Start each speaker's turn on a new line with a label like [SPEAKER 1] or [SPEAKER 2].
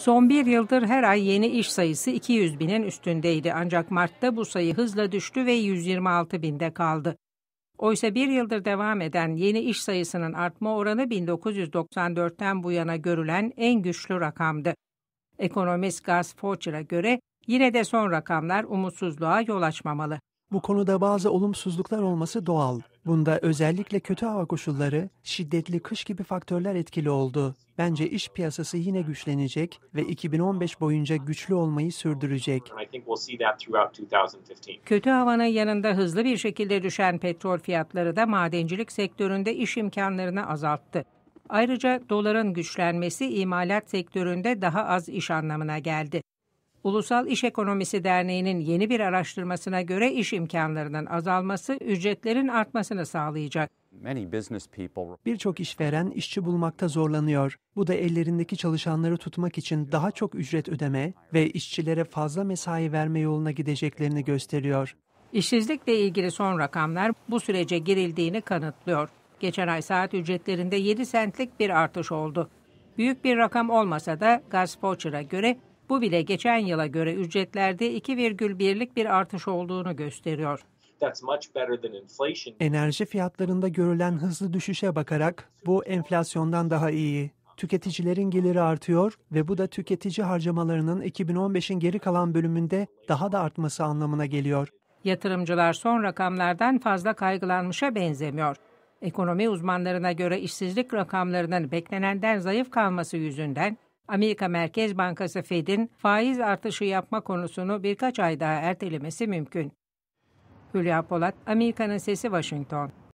[SPEAKER 1] Son bir yıldır her ay yeni iş sayısı 200 binin üstündeydi ancak Mart'ta bu sayı hızla düştü ve 126 binde kaldı. Oysa bir yıldır devam eden yeni iş sayısının artma oranı 1994'ten bu yana görülen en güçlü rakamdı. Ekonomist Gus Focher'a göre yine de son rakamlar umutsuzluğa yol açmamalı.
[SPEAKER 2] Bu konuda bazı olumsuzluklar olması doğal. Bunda özellikle kötü hava koşulları, şiddetli kış gibi faktörler etkili oldu. Bence iş piyasası yine güçlenecek ve 2015 boyunca güçlü olmayı sürdürecek.
[SPEAKER 1] Kötü havanın yanında hızlı bir şekilde düşen petrol fiyatları da madencilik sektöründe iş imkanlarını azalttı. Ayrıca doların güçlenmesi imalat sektöründe daha az iş anlamına geldi. Ulusal İş Ekonomisi Derneği'nin yeni bir araştırmasına göre iş imkanlarının azalması ücretlerin artmasını sağlayacak.
[SPEAKER 2] Birçok işveren işçi bulmakta zorlanıyor. Bu da ellerindeki çalışanları tutmak için daha çok ücret ödeme ve işçilere fazla mesai verme yoluna gideceklerini gösteriyor.
[SPEAKER 1] İşsizlikle ilgili son rakamlar bu sürece girildiğini kanıtlıyor. Geçen ay saat ücretlerinde 7 sentlik bir artış oldu. Büyük bir rakam olmasa da Gazpocher'a göre bu bile geçen yıla göre ücretlerde 2,1'lik bir artış olduğunu gösteriyor.
[SPEAKER 2] Enerji fiyatlarında görülen hızlı düşüşe bakarak bu enflasyondan daha iyi. Tüketicilerin geliri artıyor ve bu da tüketici harcamalarının 2015'in geri kalan bölümünde daha da artması anlamına geliyor.
[SPEAKER 1] Yatırımcılar son rakamlardan fazla kaygılanmışa benzemiyor. Ekonomi uzmanlarına göre işsizlik rakamlarının beklenenden zayıf kalması yüzünden Amerika Merkez Bankası Fed'in faiz artışı yapma konusunu birkaç ay daha ertelemesi mümkün. Hülya Polat, Amerika'nın Sesi Washington.